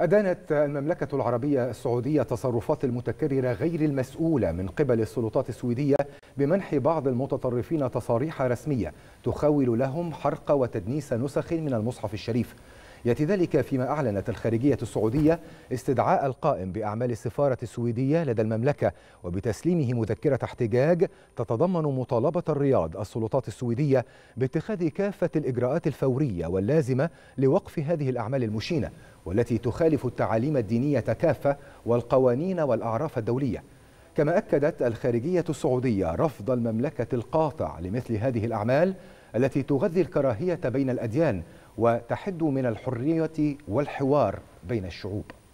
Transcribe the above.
أدانت المملكة العربية السعودية تصرفات المتكررة غير المسؤولة من قبل السلطات السويدية بمنح بعض المتطرفين تصاريح رسمية تخول لهم حرق وتدنيس نسخ من المصحف الشريف يأتي ذلك فيما أعلنت الخارجية السعودية استدعاء القائم بأعمال السفارة السويدية لدى المملكة وبتسليمه مذكرة احتجاج تتضمن مطالبة الرياض السلطات السويدية باتخاذ كافة الإجراءات الفورية واللازمة لوقف هذه الأعمال المشينة والتي تخالف التعاليم الدينية كافة والقوانين والأعراف الدولية كما أكدت الخارجية السعودية رفض المملكة القاطع لمثل هذه الأعمال التي تغذي الكراهية بين الأديان وتحد من الحرية والحوار بين الشعوب